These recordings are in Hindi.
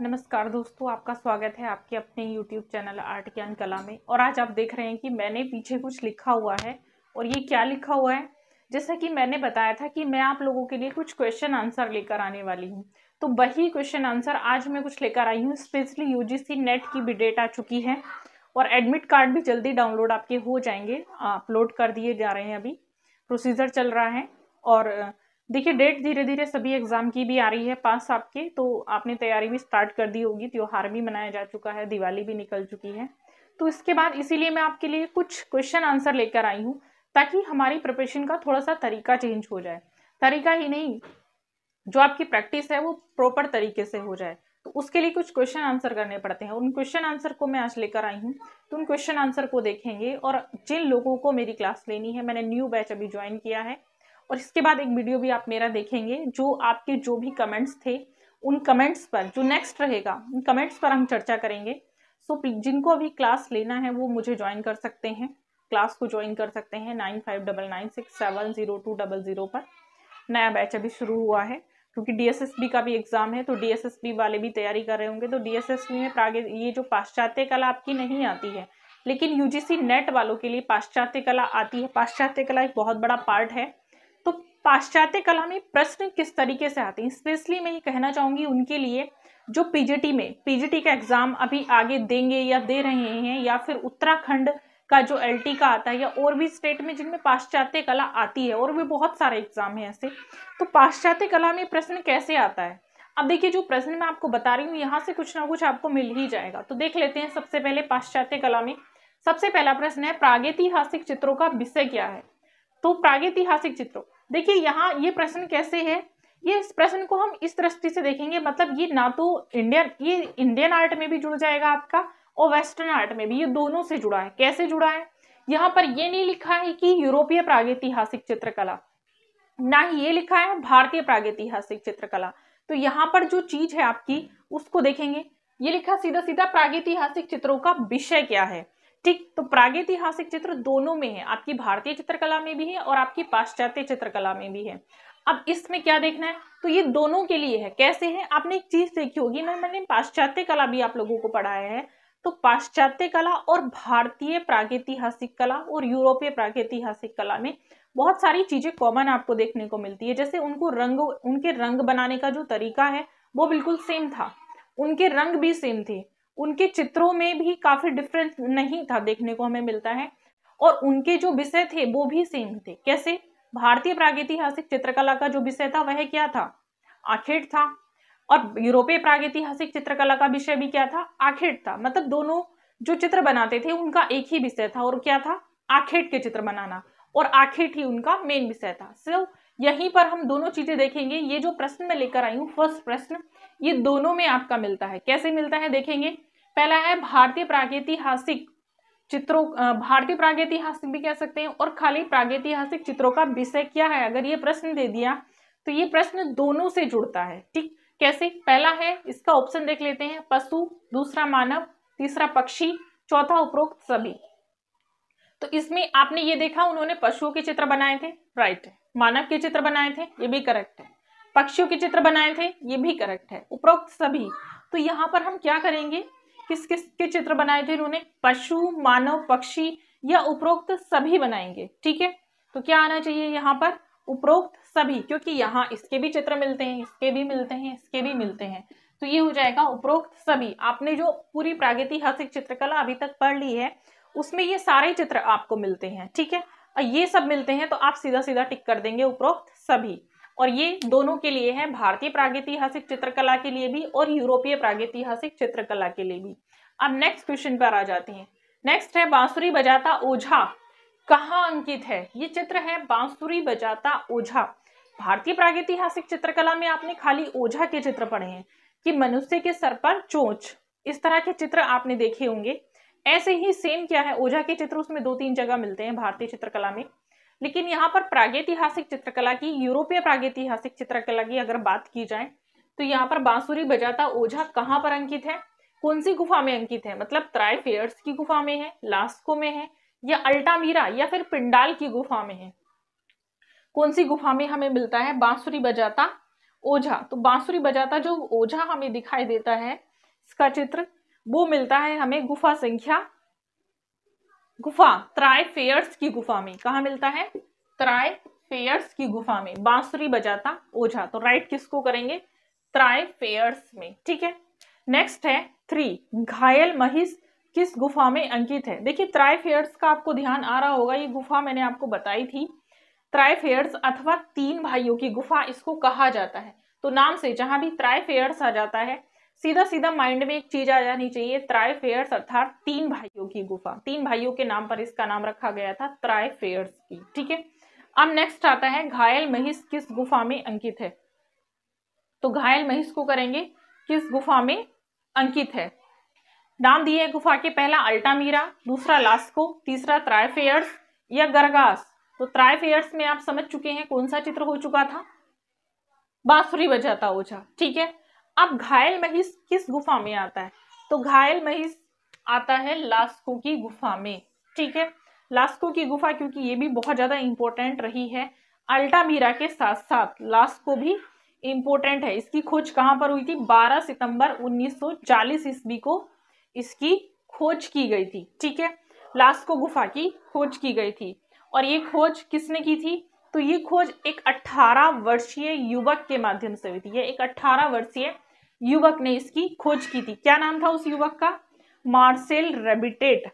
नमस्कार दोस्तों आपका स्वागत है आपके अपने YouTube चैनल आर्ट ज्ञान कला में और आज आप देख रहे हैं कि मैंने पीछे कुछ लिखा हुआ है और ये क्या लिखा हुआ है जैसा कि मैंने बताया था कि मैं आप लोगों के लिए कुछ क्वेश्चन आंसर लेकर आने वाली हूँ तो वही क्वेश्चन आंसर आज मैं कुछ लेकर आई हूँ स्पेशली यू नेट की भी डेट आ चुकी है और एडमिट कार्ड भी जल्दी डाउनलोड आपके हो जाएंगे अपलोड कर दिए जा रहे हैं अभी प्रोसीजर चल रहा है और देखिए डेट धीरे धीरे सभी एग्ज़ाम की भी आ रही है पास आपके तो आपने तैयारी भी स्टार्ट कर दी होगी त्यौहार भी मनाया जा चुका है दिवाली भी निकल चुकी है तो इसके बाद इसीलिए मैं आपके लिए कुछ क्वेश्चन आंसर लेकर आई हूँ ताकि हमारी प्रिपरेशन का थोड़ा सा तरीका चेंज हो जाए तरीका ही नहीं जो आपकी प्रैक्टिस है वो प्रॉपर तरीके से हो जाए तो उसके लिए कुछ क्वेश्चन आंसर करने पड़ते हैं उन क्वेश्चन आंसर को मैं आज लेकर आई हूँ तो उन क्वेश्चन आंसर को देखेंगे और जिन लोगों को मेरी क्लास लेनी है मैंने न्यू बैच अभी ज्वाइन किया है और इसके बाद एक वीडियो भी आप मेरा देखेंगे जो आपके जो भी कमेंट्स थे उन कमेंट्स पर जो नेक्स्ट रहेगा उन कमेंट्स पर हम चर्चा करेंगे सो so, जिनको अभी क्लास लेना है वो मुझे ज्वाइन कर सकते हैं क्लास को ज्वाइन कर सकते हैं nine five double nine six seven zero two double zero पर नया बैच अभी शुरू हुआ है क्योंकि डीएसएसबी का भी एग्ज़ाम है तो डीएसएसबी वाले भी तैयारी कर रहे होंगे तो डीएसएसबी में प्रागे ये जो पाश्चात्य कला आपकी नहीं आती है लेकिन सी नेट वालों के लिए पाश्चात्य कला आती है पाश्चात्य कला एक बहुत बड़ा पार्ट है तो पाश्चात्य कला में प्रश्न किस तरीके से आते हैं स्पेशली मैं ये कहना चाहूँगी उनके लिए जो पीजीटी में पीजीटी का एग्जाम अभी आगे देंगे या दे रहे हैं या फिर उत्तराखंड का जो एल का आता है या और भी स्टेट में जिनमें पाश्चात्य कला आती है और भी बहुत सारे एग्जाम हैं ऐसे तो पाश्चात्य कला में प्रश्न कैसे आता है अब देखिए जो प्रश्न मैं आपको बता रही हूँ यहाँ से कुछ ना कुछ आपको मिल ही जाएगा तो देख लेते हैं सबसे पहले पाश्चात्य कला में सबसे पहला प्रश्न है प्रागैतिहासिक चित्रों का विषय क्या है तो प्रागैतिहासिक चित्रों देखिए यहाँ ये प्रश्न कैसे है ये इस प्रश्न को हम इस दृष्टि से देखेंगे मतलब ये ना तो इंडियन ये इंडियन आर्ट में भी जुड़ जाएगा आपका और वेस्टर्न आर्ट में भी ये दोनों से जुड़ा है कैसे जुड़ा है यहाँ पर ये नहीं लिखा है कि यूरोपीय प्रागैतिहासिक चित्रकला ना ही ये लिखा है भारतीय प्रागैतिहासिक चित्रकला तो यहाँ पर जो चीज है आपकी उसको देखेंगे ये लिखा सीधा सीधा प्रागैतिहासिक चित्रों का विषय क्या है ठीक तो प्रागैतिहासिक चित्र दोनों में है आपकी भारतीय चित्रकला में भी है और आपकी पाश्चात्य चित्रकला में भी है अब इसमें क्या देखना है तो ये दोनों के लिए है कैसे है आपने एक चीज देखी होगी मैं मैंने पाश्चात्य कला भी आप लोगों को पढ़ाया है तो पाश्चात्य कला और भारतीय प्रागैतिहासिक कला और यूरोपीय प्रागैतिहासिक कला में बहुत सारी चीजें कॉमन आपको देखने को मिलती है जैसे उनको रंग उनके रंग बनाने का जो तरीका है वो बिल्कुल सेम था उनके रंग भी सेम थे उनके चित्रों में भी काफी डिफरेंस नहीं था देखने को हमें मिलता है और उनके जो विषय थे वो भी सेम थे कैसे भारतीय प्रागैतिहासिक चित्रकला का जो विषय था वह क्या था आखेट था और यूरोपीय प्रागैतिहासिक चित्रकला का विषय भी क्या था आखेट था मतलब दोनों जो चित्र बनाते थे उनका एक ही विषय था और क्या था आखेट के चित्र बनाना और आखेट ही उनका मेन विषय था सो so, यहीं पर हम दोनों चीजें देखेंगे ये जो प्रश्न मैं लेकर आई हूँ फर्स्ट प्रश्न ये दोनों में आपका मिलता है कैसे मिलता है देखेंगे पहला है भारतीय प्रागैतिहासिक चित्रों भारतीय प्रागैतिहासिक भी कह सकते हैं और खाली प्रागैतिहासिक चित्रों का विषय क्या है अगर ये प्रश्न दे दिया तो ये प्रश्न दोनों से जुड़ता है ठीक कैसे पहला है इसका ऑप्शन देख लेते हैं पशु दूसरा मानव तीसरा पक्षी चौथा उपरोक्त सभी तो इसमें आपने ये देखा उन्होंने पशुओं के चित्र बनाए थे राइट मानव के चित्र बनाए थे ये भी करेक्ट है पक्षियों के चित्र बनाए थे ये भी करेक्ट है उपरोक्त सभी तो यहाँ पर हम क्या करेंगे किस किस के चित्र बनाए थे इन्होंने पशु मानव पक्षी या उपरोक्त सभी बनाएंगे ठीक है तो क्या आना चाहिए यहाँ पर उपरोक्त सभी क्योंकि यहाँ इसके भी चित्र मिलते हैं इसके भी मिलते हैं इसके भी मिलते हैं तो ये हो जाएगा उपरोक्त सभी आपने जो पूरी प्रागतिहासिक चित्रकला अभी तक पढ़ ली है उसमें ये सारे चित्र आपको मिलते हैं ठीक है और ये सब मिलते हैं तो आप सीधा सीधा टिक कर देंगे उपरोक्त सभी और ये दोनों के लिए है भारतीय प्रागैतिहासिक चित्रकला के लिए भी और यूरोपीय प्रागैतिहासिक चित्रकला के लिए भी अब नेक्स्ट क्वेश्चन पर आ जाते हैं नेक्स्ट है बांसुरी बजाता ओझा कहाँ अंकित है ये चित्र है बांसुरी बजाता ओझा भारतीय प्रागैतिहासिक चित्रकला में आपने खाली ओझा के चित्र पढ़े हैं कि मनुष्य के सर पर चोंच इस तरह के चित्र आपने देखे होंगे ऐसे ही सेम क्या है ओझा के चित्र उसमें दो तीन जगह मिलते हैं भारतीय चित्रकला में लेकिन यहाँ पर प्रागैतिहासिक चित्रकला की यूरोपीय प्रागैतिहासिक चित्रकला की अगर बात की जाए तो यहाँ पर बांसुरी बजाता ओझा कहाँ पर अंकित है कौन सी गुफा में अंकित है मतलब त्राई फेयर्स की गुफा में है लास्को में है या अल्टामीरा या फिर पिंडाल की गुफा में है कौन सी गुफा में हमें मिलता है बांसुरी बजाता ओझा तो बांसुरी बजाता जो ओझा हमें दिखाई देता है इसका चित्र वो मिलता है हमें गुफा संख्या गुफा त्राय फेयर्स की गुफा में कहा मिलता है त्राय फेयर्स की गुफा में बांसुरी बजाता ओझा तो राइट किसको करेंगे त्राय फेयर्स में ठीक है नेक्स्ट है थ्री घायल महिष किस गुफा में अंकित है देखिए त्राय फेयर्स का आपको ध्यान आ रहा होगा ये गुफा मैंने आपको बताई थी त्राय फेयर्स अथवा तीन भाइयों की गुफा इसको कहा जाता है तो नाम से जहां भी त्राय फेयर्स आ जाता है सीधा सीधा माइंड में एक चीज आ जानी चाहिए त्राय फेयर्स अर्थात तीन भाइयों की गुफा तीन भाइयों के नाम पर इसका नाम रखा गया था त्राय फेयर्स की ठीक है अब नेक्स्ट आता है घायल महिष किस गुफा में अंकित है तो घायल महिष को करेंगे किस गुफा में अंकित है नाम दिए गुफा के पहला अल्टामीरा दूसरा लास्को तीसरा त्रायफेयर्स या गरगास तो त्रायफेयर्स में आप समझ चुके हैं कौन सा चित्र हो चुका था बांसुरी बजाता ओझा ठीक है अब घायल महीस किस गुफा में आता है तो घायल महीस आता है लास्को की गुफा में ठीक है लास्को की गुफा क्योंकि ये भी बहुत ज़्यादा इम्पोर्टेंट रही है अल्टामीरा के साथ साथ लास्को भी इम्पोर्टेंट है इसकी खोज कहाँ पर हुई थी 12 सितंबर 1940 ईस्वी को इसकी खोज की गई थी ठीक है लास्को गुफा की खोज की गई थी और ये खोज किसने की थी तो ये खोज एक 18 वर्षीय युवक के माध्यम से हुई थी ये एक 18 वर्षीय युवक ने इसकी खोज की थी क्या नाम था उस युवक का मार्सेल रेबिटेट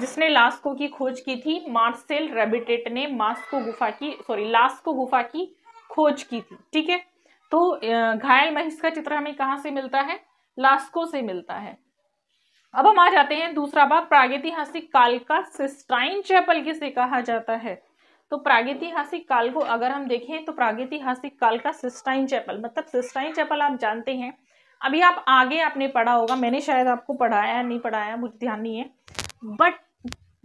जिसने लास्को की खोज की थी मार्सेल रेबिटेट ने मास्को गुफा की सॉरी लास्को गुफा की खोज की थी ठीक है तो घायल महिष का चित्र हमें कहाँ से मिलता है लास्को से मिलता है अब हम आ जाते हैं दूसरा बात प्रागैतिहासिक काल का सिस्टाइन चैपल किसे कहा जाता है तो प्रागैतिहासिक काल को अगर हम देखें तो प्रागैतिहासिक काल का सिस्टाइन चैपल मतलब सिस्टाइन चैपल आप जानते हैं अभी आप आगे आपने पढ़ा होगा मैंने शायद आपको पढ़ाया नहीं पढ़ाया मुझे ध्यान नहीं है बट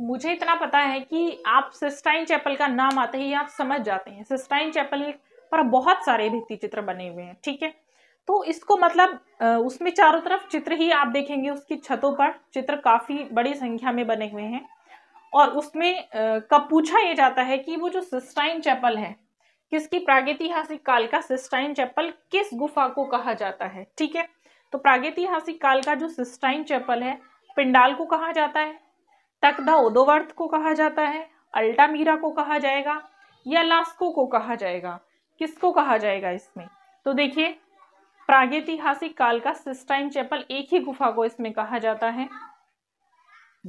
मुझे इतना पता है कि आप सिस्टाइन चैपल का नाम आते ही आप समझ जाते हैं सिस्टाइन चैपल पर बहुत सारे भित्ति चित्र बने हुए हैं ठीक है तो इसको मतलब उसमें चारों तरफ चित्र ही आप देखेंगे उसकी छतों पर चित्र काफ़ी बड़ी संख्या में बने हुए हैं और उसमें कब पूछा यह जाता है कि वो जो सिस्टाइन चैपल है किसकी प्रागैतिहासिक काल का सिस्टाइन चैपल किस गुफा को कहा जाता है ठीक है तो प्रागैतिहासिक काल का जो सिस्टाइन चैपल है पिंडाल को कहा जाता है तकदा ओदोवर्थ को कहा जाता है अल्टामीरा को कहा जाएगा या लास्को को कहा जाएगा किसको कहा जाएगा इसमें तो देखिए प्रागैतिहासिक काल का सिस्टाइन चैपल एक ही गुफा को इसमें कहा जाता है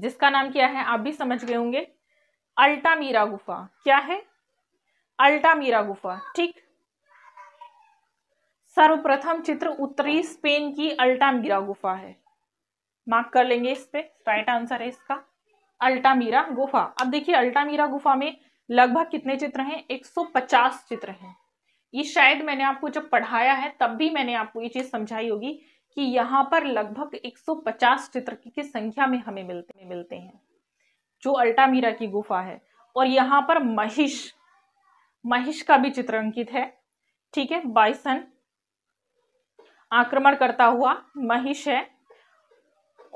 जिसका नाम क्या है आप भी समझ गए होंगे अल्टामीरा गुफा क्या है अल्टामीरा गुफा ठीक सर्वप्रथम चित्र उत्तरी स्पेन की अल्टामीरा गुफा है मार्क कर लेंगे इस पे राइट आंसर है इसका अल्टामीरा गुफा अब देखिए अल्टामीरा गुफा में लगभग कितने चित्र हैं 150 चित्र हैं ये शायद मैंने आपको जब पढ़ाया है तब भी मैंने आपको ये चीज समझाई होगी कि यहाँ पर लगभग 150 चित्र की संख्या में हमें मिलते मिलते हैं जो अल्टामीरा की गुफा है और यहाँ पर महिष महिष का भी चित्र अंकित है ठीक है बाइसन आक्रमण करता हुआ महिष है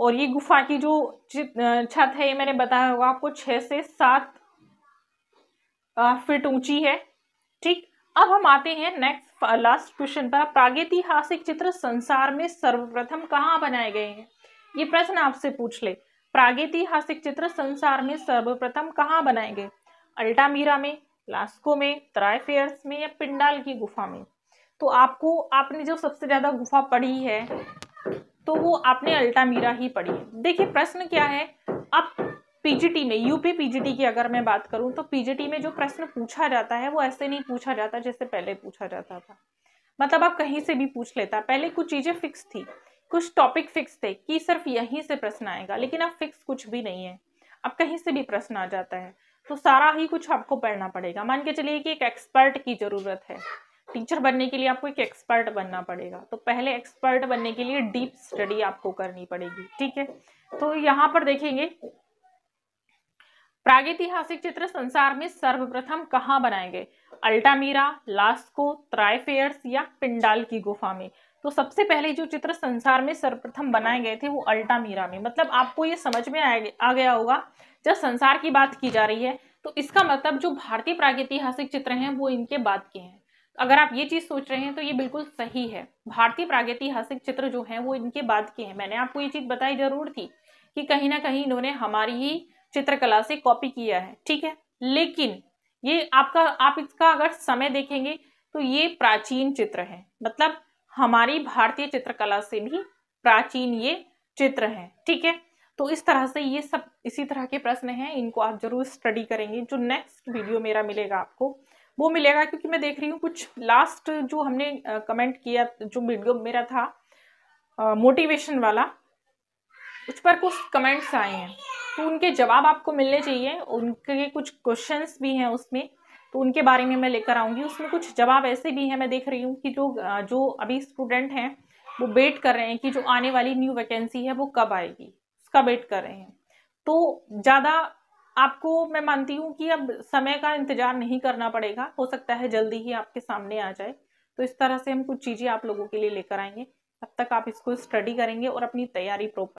और ये गुफा की जो छत है ये मैंने बताया होगा आपको छह से सात फिट ऊंची है ठीक अब हम आते हैं नेक्स्ट लास्ट क्वेश्चन पर प्रागैतिहासिक चित्र संसार में सर्वप्रथम कहाँ बनाए गए हैं ये प्रश्न आपसे पूछ ले प्रागैतिहासिक चित्र संसार में सर्वप्रथम कहाँ बनाए गए अल्टामीरा में लास्को में तरायफेयर्स में या पिंडाल की गुफा में तो आपको आपने जो सबसे ज़्यादा गुफा पढ़ी है तो वो आपने अल्टामीरा ही पढ़ी है देखिए प्रश्न क्या है अब पीजीटी में यूपी पीजीटी की अगर मैं बात करूं तो पीजीटी में जो प्रश्न पूछा जाता है वो ऐसे नहीं पूछा जाता जैसे पहले पूछा जाता था मतलब आप कहीं से भी पूछ लेता पहले कुछ चीज़ें फिक्स थी कुछ टॉपिक फिक्स थे कि सिर्फ यहीं से प्रश्न आएगा लेकिन अब फिक्स कुछ भी नहीं है अब कहीं से भी प्रश्न आ जाता है तो सारा ही कुछ आपको पढ़ना पड़ेगा मान के चलिए कि एक एक्सपर्ट की ज़रूरत है टीचर बनने के लिए आपको एक एक्सपर्ट बनना पड़ेगा तो पहले एक्सपर्ट बनने के लिए डीप स्टडी आपको करनी पड़ेगी ठीक है तो यहाँ पर देखेंगे प्रागैतिहासिक चित्र संसार में सर्वप्रथम कहाँ बनाए गए अल्टामीरा लास्को त्राइफेयर्स या पिंडाल की गुफा में तो सबसे पहले जो चित्र संसार में सर्वप्रथम बनाए गए थे वो अल्टा मीरा में मतलब आपको ये समझ में आ गया होगा जब संसार की बात की जा रही है तो इसका मतलब जो भारतीय प्रागैतिहासिक चित्र हैं वो इनके बाद के हैं अगर आप ये चीज़ सोच रहे हैं तो ये बिल्कुल सही है भारतीय प्रागैतिहासिक चित्र जो हैं वो इनके बाद के हैं मैंने आपको ये चीज़ बताई जरूर थी कि कहीं ना कहीं इन्होंने हमारी ही चित्रकला से कॉपी किया है ठीक है लेकिन ये आपका आप इसका अगर समय देखेंगे तो ये प्राचीन चित्र है मतलब हमारी भारतीय चित्रकला से भी प्राचीन ये चित्र है ठीक है तो इस तरह से ये सब इसी तरह के प्रश्न हैं इनको आप जरूर स्टडी करेंगे जो नेक्स्ट वीडियो मेरा मिलेगा आपको वो मिलेगा क्योंकि मैं देख रही हूँ कुछ लास्ट जो हमने कमेंट किया जो वीडियो मेरा था मोटिवेशन वाला उस पर कुछ कमेंट्स आए हैं तो उनके जवाब आपको मिलने चाहिए उनके कुछ क्वेश्चंस भी हैं उसमें तो उनके बारे में मैं लेकर आऊँगी उसमें कुछ जवाब ऐसे भी हैं मैं देख रही हूँ कि जो जो अभी स्टूडेंट हैं वो वेट कर रहे हैं कि जो आने वाली न्यू वैकेंसी है वो कब आएगी उसका वेट कर रहे हैं तो ज़्यादा आपको मैं मानती हूँ कि अब समय का इंतजार नहीं करना पड़ेगा हो सकता है जल्दी ही आपके सामने आ जाए तो इस तरह से हम कुछ चीज़ें आप लोगों के लिए लेकर आएंगे तब तक आप इसको स्टडी करेंगे और अपनी तैयारी प्रॉपर